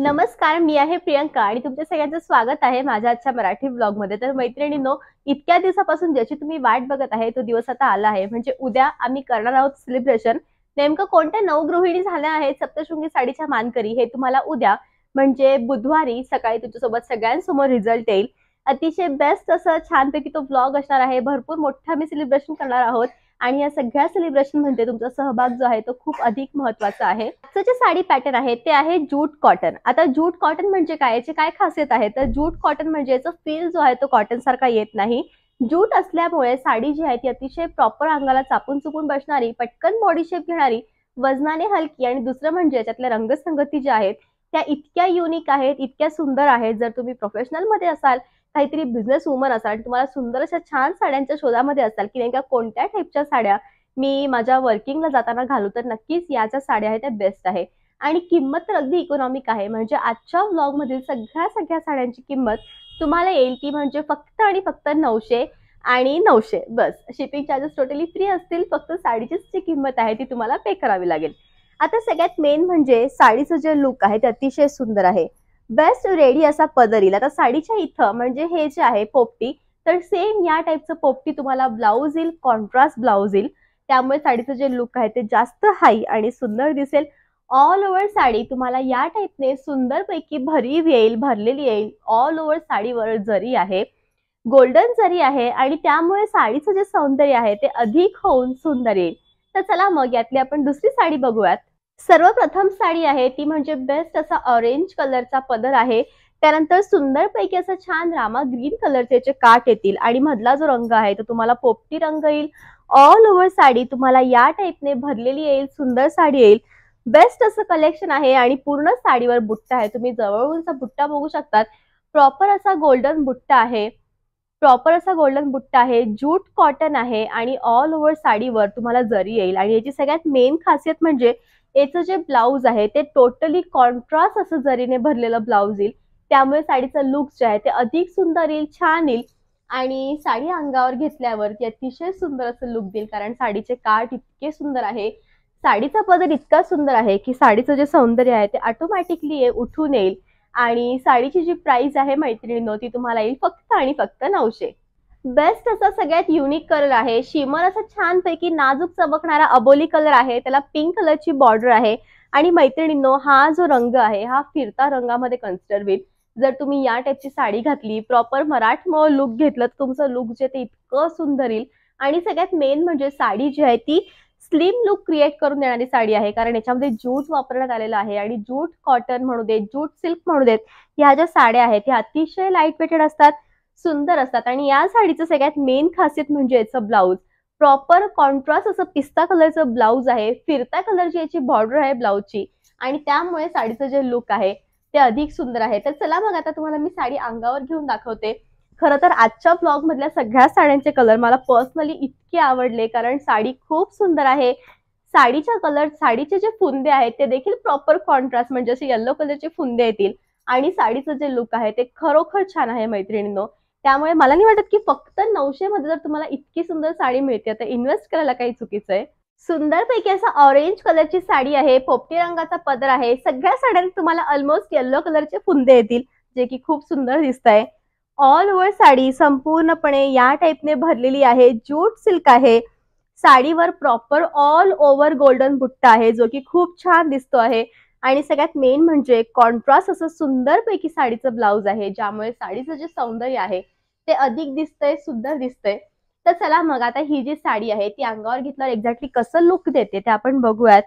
नमस्कार मी आहे प्रियंका आणि तुमच्या सगळ्यांचं स्वागत आहे माझ्या आजच्या मराठी ब्लॉगमध्ये तर मैत्रिणींनो इतक्या दिवसापासून ज्याची तुम्ही वाट बघत आहे तो दिवस आता आला आहे म्हणजे उद्या आम्ही करणार आहोत सेलिब्रेशन नेमकं कोणत्या नवगृहिणी झाल्या आहेत सप्तशृंगी साडीच्या मानकरी हे तुम्हाला उद्या म्हणजे बुधवारी सकाळी तुमच्यासोबत सगळ्यांसमोर रिझल्ट येईल अतिशय बेस्ट असं छानपैकी तो ब्लॉग असणार आहे भरपूर मोठं आम्ही सेलिब्रेशन करणार आहोत आणि या सगळ्या सेलिब्रेशन मध्ये तुमचा सहभाग जो आहे तो खूप अधिक महत्वाचा आहे जे साडी पॅटर्न आहे ते आहे जूट कॉटन आता जूट कॉटन म्हणजे काय याची काय खासियत आहे तर जूट कॉटन म्हणजे याचा फील जो आहे तो कॉटन सारखा येत नाही जूट असल्यामुळे साडी जी आहे ती अतिशय प्रॉपर अंगाला चापून चुकून बसणारी पटकन बॉडी शेप घेणारी वजनाने हलकी आणि दुसरं म्हणजे याच्यातल्या रंगसंगती ज्या आहेत त्या इतक्या युनिक आहेत इतक्या सुंदर आहेत जर तुम्ही प्रोफेशनल मध्ये असाल काहीतरी बिझनेस वुमन असाल आणि तुम्हाला सुंदर अशा छान साड्यांच्या शोधामध्ये असाल की का कोणत्या टाईपच्या साड्या मी माझ्या वर्किंगला जाताना घालू तर नक्कीच या ज्या साड्या आहेत त्या बेस्ट आहे आणि किंमत तर अगदी इकॉनॉमिक आहे म्हणजे आजच्या मधील सगळ्या सगळ्या साड्यांची किंमत तुम्हाला येईल ती म्हणजे फक्त आणि फक्त नऊशे आणि नऊशे बस शिपिंग चार्जेस टोटली फ्री असतील फक्त साडीचीच जी किंमत आहे ती तुम्हाला पे करावी लागेल आता सगळ्यात मेन म्हणजे साडीचं जे लुक आहे ते अतिशय सुंदर आहे बेस्ट रेडी असा पदर येईल आता साडीच्या इथं म्हणजे हे जे आहे पोपटी तर सेम या टाईपचं पोपटी तुम्हाला ब्लाऊज येईल कॉन्ट्रास्ट ब्लाऊज येईल त्यामुळे साडीचं जे लुक आहे ते जास्त हाई आणि सुंदर दिसेल ऑल ओव्हर साडी तुम्हाला या टाईपने सुंदरपैकी भरीव येईल भरलेली येईल ऑल ओव्हर साडीवर जरी आहे गोल्डन जरी आहे आणि त्यामुळे साडीचं जे सौंदर्य आहे ते अधिक होऊन सुंदर येईल तर चला मग यातली आपण दुसरी साडी बघूयात सर्वप्रथम साडी आहे ती म्हणजे बेस्ट असा ऑरेंज कलरचा पदर आहे त्यानंतर सुंदर पैकी असं छान रामा ग्रीन कलरचे याचे काट येतील आणि मधला जो रंग आहे तो तुम्हाला पोपटी रंग येईल ऑल ओव्हर साडी तुम्हाला या टाईपने भरलेली येईल सुंदर साडी येईल बेस्ट असं कलेक्शन आहे आणि पूर्ण साडीवर बुट्टा आहे तुम्ही सा बुट्टा बघू शकतात प्रॉपर असा गोल्डन बुट्टा आहे प्रॉपर असा गोल्डन बुट्टा आहे जूट कॉटन आहे आणि ऑल ओव्हर साडीवर तुम्हाला जरी येईल आणि याची सगळ्यात मेन खासियत म्हणजे याचं जे ब्लाऊज आहे ते टोटली कॉन्ट्रास्ट असं जरीने भरलेलं ब्लाऊज येईल त्यामुळे साडीचा लुक जे आहे ते अधिक सुंदर येईल छान येईल आणि साडी अंगावर घेतल्यावर ती अतिशय सुंदर असं लुक देईल कारण साडीचे काठ इतके सुंदर आहे साडीचा पदर इतका सुंदर आहे की साडीचं जे सौंदर्य आहे ते ऑटोमॅटिकली उठून येईल आणि साडीची जी प्राइस आहे मैत्रिणींनो ती तुम्हाला येईल फक्त आणि फक्त नऊशे बेस्ट असा सगळ्यात युनिक कलर आहे शिमर असा छान पैकी नाजूक चमकणारा अबोली कलर आहे त्याला पिंक कलरची बॉर्डर आहे आणि मैत्रिणींनो हा जो रंग आहे हा फिरता रंगामध्ये कन्सिडर होईल जर तुम्ही या टाईपची साडी घातली प्रॉपर मराठमोळ लुक घेतलं तर तुमचं लुक जे ते इतकं सुंदर येईल आणि सगळ्यात मेन म्हणजे साडी जी आहे ती स्लिम लुक क्रिएट करून देणारी साडी आहे कारण याच्यामध्ये जूट वापरण्यात आलेलं आहे आणि जूट कॉटन म्हणू देत जूट सिल्क म्हणू देत ह्या ज्या साड्या आहेत त्या अतिशय लाईट वेटेड असतात सुंदर असतात आणि या साडीचं सगळ्यात मेन खासियत म्हणजे याचं ब्लाऊज प्रॉपर कॉन्ट्रास्ट असं पिस्ता कलरचं ब्लाऊज आहे फिरता कलरची याची बॉर्डर आहे ब्लाऊजची आणि त्यामुळे साडीचं जे लुक आहे ते अधिक सुंदर आहे तर चला मग आता तुम्हाला मी साडी अंगावर घेऊन दाखवते खरं तर आजच्या ब्लॉग मधल्या सगळ्या साड्यांचे कलर मला पर्सनली इतके आवडले कारण साडी खूप सुंदर आहे साडीच्या कलर साडीचे जे फुंदे आहेत ते देखील प्रॉपर कॉन्ट्रास्ट म्हणजे असे येल्लो कलरचे फुंदे येतील आणि साडीचं जे लुक आहे ते खरोखर छान आहे मैत्रिणींनो त्यामुळे मला नाही वाटत की फक्त नऊशे मध्ये जर तुम्हाला इतकी सुंदर साडी मिळते तर इन्व्हेस्ट करायला काही चुकीचं आहे सुंदर पैकी असं ऑरेंज कलरची साडी आहे पोपटी रंगाचा पदर आहे सगळ्या साड्यांना तुम्हाला ऑलमोस्ट येल्लो कलरचे फुंदे येतील जे की खूप सुंदर दिसत आहे ऑल ओव्हर साडी संपूर्णपणे या टाईपने भरलेली आहे जूट सिल्क आहे साडीवर प्रॉपर ऑल ओव्हर गोल्डन बुट्टा आहे जो की खूप छान दिसतो आहे आणि सगळ्यात मेन म्हणजे कॉन्ट्रास्ट असं सुंदरपैकी साडीचं ब्लाऊज आहे ज्यामुळे साडीचं जे सौंदर्य आहे ते अधिक दिसतंय सुंदर दिसतंय तर चला मग आता ही जी साडी आहे ती अंगावर घेतल्यावर एक्झॅक्टली कसं लुक देते ते आपण बघूयात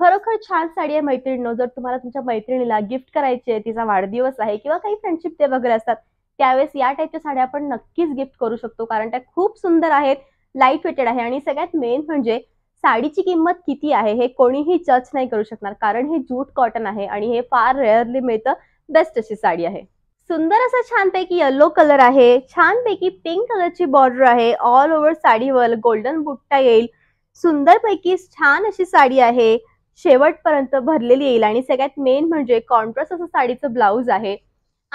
खरोखर छान साडी आहे मैत्रिणीनं जर तुम्हाला तुमच्या मैत्रिणीला गिफ्ट करायची आहे तिचा वाढदिवस आहे किंवा काही फ्रेंडशिप डे वगैरे असतात त्यावेळेस या टाईपच्या साड्या आपण नक्कीच गिफ्ट करू शकतो कारण त्या खूप सुंदर आहेत लाईट वेटेड आहे आणि सगळ्यात मेन म्हणजे साडीची किंमत किती आहे हे कोणीही जज नाही करू शकणार कारण हे जूट कॉटन आहे आणि हे फार रेअरली मिळतं बेस्ट अशी साडी आहे सुंदर असा पैकी येलो कलर आहे छानपैकी पिंक कलरची बॉर्डर आहे ऑल ओव्हर साडीवर गोल्डन बुट्टा येईल सुंदरपैकी छान अशी साडी आहे शेवटपर्यंत भरलेली येईल आणि सगळ्यात मेन म्हणजे कॉन्ट्रास्ट असं साडीचं ब्लाऊज आहे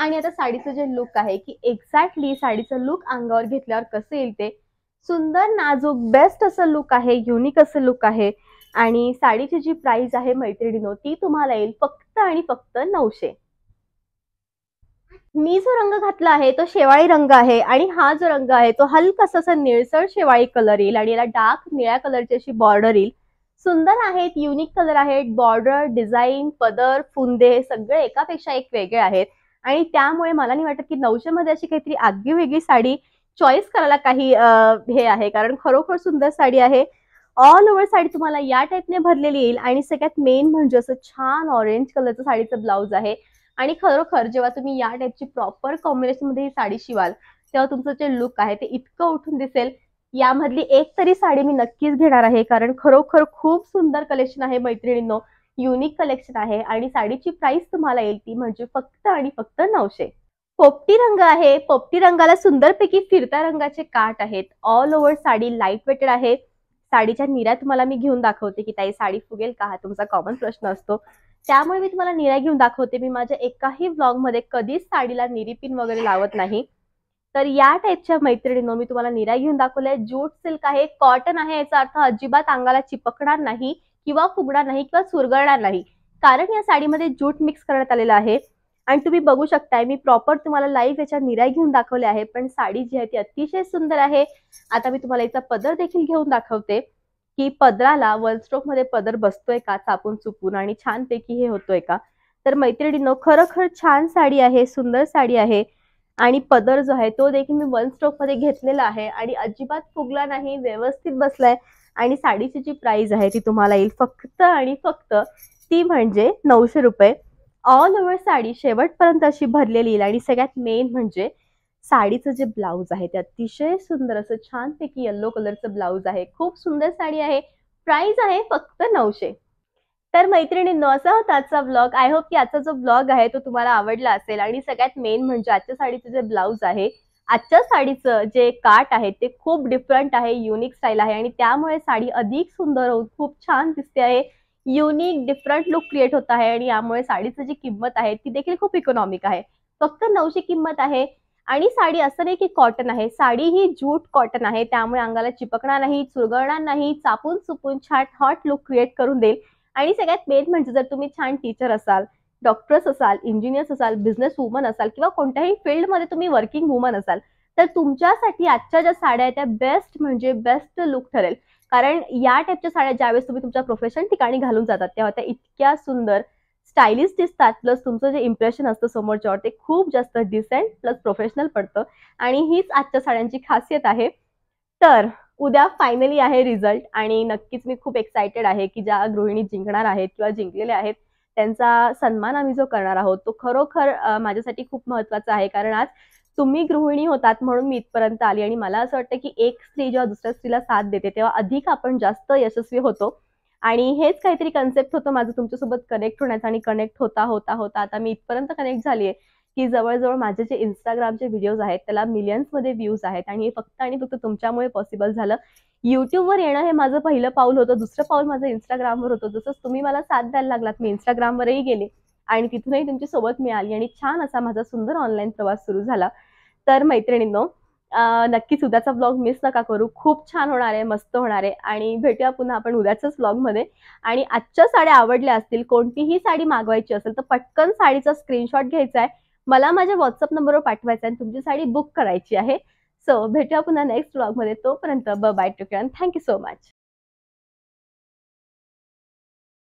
आणि आता साडीचं जे लुक आहे की एक्झॅक्टली साडीचं लुक अंगावर घेतल्यावर कसं येईल ते सुंदर नाजूक बेस्ट असं लुक आहे युनिक असं लुक आहे आणि साडीची जी प्राइस आहे मैत्रिणीनो ती तुम्हाला येईल फक्त आणि फक्त नऊशे मी जो रंग घातला आहे तो शेवाळी रंग आहे आणि हा जो रंग आहे तो हलकासा निळसळ शेवाळी कलर येईल आणि याला डार्क निळ्या कलरची अशी बॉर्डर येईल सुंदर आहेत युनिक कलर आहेत बॉर्डर डिझाईन पदर फुंदे सगळे एकापेक्षा एक वेगळे आहेत आणि त्यामुळे मला नाही वाटत की नऊशे मध्ये अशी काहीतरी आगळी वेगळी साडी चॉईस करायला काही हे आहे कारण खरोखर सुंदर साडी आहे ऑल ओव्हर साडी तुम्हाला या टाईपने भरलेली येईल आणि सगळ्यात मेन म्हणजे असं छान ऑरेंज कलरचं साडीचं ब्लाऊज आहे आणि खरोखर जेव्हा तुम्ही या टाईपची प्रॉपर कॉम्बिनेशन मध्ये ही साडी शिवाल तेव्हा तुमचं जे लुक आहे ते इतकं उठून दिसेल यामधली एक तरी साडी मी नक्कीच घेणार आहे कारण खरोखर खूप सुंदर कलेक्शन आहे मैत्रिणींनो युनिक कलेक्शन आहे आणि साडीची प्राइस तुम्हाला येईल ती म्हणजे फक्त आणि फक्त नऊशे पोपटी रंग आहे पोपटी रंगाला सुंदरपैकी फिरता रंगाचे काट आहेत all over sari light weighted आहे साडीच्या निऱ्या तुम्हाला मी घेऊन दाखवते की ताई साडी फुगेल का हा तुमचा कॉमन प्रश्न असतो त्यामुळे मी तुम्हाला निरा घेऊन दाखवते मी माझ्या एकाही व्लॉग मध्ये कधीच साडीला निरी पिन वगैरे लावत नाही तर या टाईपच्या मैत्रिणीनं मी तुम्हाला निरा घेऊन दाखवले जूट सिल्क आहे कॉटन आहे याचा अर्थ अजिबात अंगाला चिपकणार नाही किंवा फुगणार नाही किंवा सुरगळणार नाही कारण या साडीमध्ये जूट मिक्स करण्यात आलेला आहे आणि तुम्ही बघू शकताय मी प्रॉपर तुम्हाला लाईव्ह याच्या निराय घेऊन दाखवले आहे पण साडी जी आहे ती अतिशय सुंदर आहे आता मी तुम्हाला याचा पदर देखील घेऊन दाखवते की पदराला वन स्ट्रोक मध्ये पदर बसतोय का चापून चुकून आणि पैकी हे होतोय का तर मैत्रिणीनं खरोखर छान साडी आहे सुंदर साडी आहे आणि पदर जो आहे तो देखील मी वन स्ट्रोक मध्ये घेतलेला आहे आणि अजिबात फुगला नाही व्यवस्थित बसलाय आणि साडीची जी प्राइस आहे ती तुम्हाला येईल फक्त आणि फक्त ती म्हणजे नऊशे रुपये ऑल ओव्हर साडी शेवटपर्यंत अशी भरलेली आणि सगळ्यात मेन म्हणजे साडीचं जे ब्लाऊज आहे ते अतिशय सुंदर असं पैकी येल्लो कलरचं ब्लाऊज आहे खूप सुंदर साडी आहे प्राइस आहे फक्त नऊशे तर मैत्रिणींनो असा होता आजचा ब्लॉग आय होप की आजचा जो ब्लॉग आहे तो तुम्हाला आवडला असेल आणि सगळ्यात मेन म्हणजे आजच्या साडीचं जे ब्लाऊज आहे आजच्या साडीचं जे काट आहे ते खूप डिफरंट आहे युनिक स्टाईल आहे आणि त्यामुळे साडी अधिक सुंदर होऊन खूप छान दिसते आहे युनिक डिफरंट लुक क्रिएट होत आहे आणि यामुळे साडीची जी किंमत आहे ती देखील खूप इकॉनॉमिक आहे फक्त नऊशे किंमत आहे आणि साडी असं नाही की कॉटन आहे साडी ही जूट कॉटन आहे त्यामुळे अंगाला चिपकणार नाही चुरगळणार नाही चापून चुपून छान हॉट लुक क्रिएट करून देईल आणि सगळ्यात मेन म्हणजे जर तुम्ही छान टीचर असाल डॉक्टर्स असाल इंजिनियर्स असाल बिझनेस वुमन असाल किंवा कोणत्याही फील्डमध्ये तुम्ही वर्किंग वुमन असाल तर तुमच्यासाठी आजच्या ज्या साड्या आहेत त्या बेस्ट म्हणजे बेस्ट लुक ठरेल कारण या टाईपच्या साड्या ज्यावेळेस तुम्ही तुमच्या प्रोफेशनल ठिकाणी घालून जातात तेव्हा त्या इतक्या सुंदर स्टायलिश दिसतात प्लस तुमचं जे इम्प्रेशन असतं समोरच्यावर ते खूप जास्त डिसेंट प्लस प्रोफेशनल पडतं आणि हीच आजच्या साड्यांची खासियत आहे तर उद्या फायनली आहे रिझल्ट आणि नक्कीच मी खूप एक्सायटेड आहे की ज्या गृहिणी जिंकणार आहेत किंवा जिंकलेल्या आहेत त्यांचा सन्मान आम्ही जो करणार आहोत तो खरोखर माझ्यासाठी खूप महत्वाचा आहे कारण आज तुम्ही गृहिणी होतात म्हणून मी इथपर्यंत आली आणि मला असं वाटतं की एक स्त्री जेव्हा दुसऱ्या स्त्रीला साथ देते तेव्हा अधिक आपण जास्त यशस्वी होतो आणि हेच काहीतरी कन्सेप्ट होतं माझं तुमच्यासोबत कनेक्ट होण्याचं आणि कनेक्ट होता होता होता आता मी इथपर्यंत कनेक्ट झाली की जवळजवळ माझे जे इंस्टाग्रामचे व्हिडिओज आहेत त्याला मिलियन्स मध्ये व्ह्यूज आहेत आणि हे फक्त आणि फक्त तुमच्यामुळे पॉसिबल झालं युट्यूबवर येणं हे माझं पहिलं पाऊल होतं दुसरं पाऊल माझं इंस्टाग्रामवर होतं जसं तुम्ही मला साथ द्यायला लागलात मी इंस्टाग्रामवरही गेले आणि तिथूनही तुमची सोबत मिळाली आणि छान असा माझा सुंदर ऑनलाईन प्रवास सुरू झाला तर मैत्रिणींनो नक्कीच उद्याचा ब्लॉग मिस नका करू खूप छान होणार आहे मस्त होणार आहे आणि भेटूया पुन्हा आपण उद्याच्याच ब्लॉगमध्ये आणि आजच्या साड्या आवडल्या असतील कोणतीही साडी मागवायची असेल तर पटकन साडीचा स्क्रीनशॉट घ्यायचा आहे मला माझ्या व्हॉट्सअप नंबरवर पाठवायचा आहे आणि तुमची साडी बुक करायची आहे सो भेटूया पुन्हा नेक्स्ट मध्ये तोपर्यंत ब बाय कॅन थँक्यू सो मच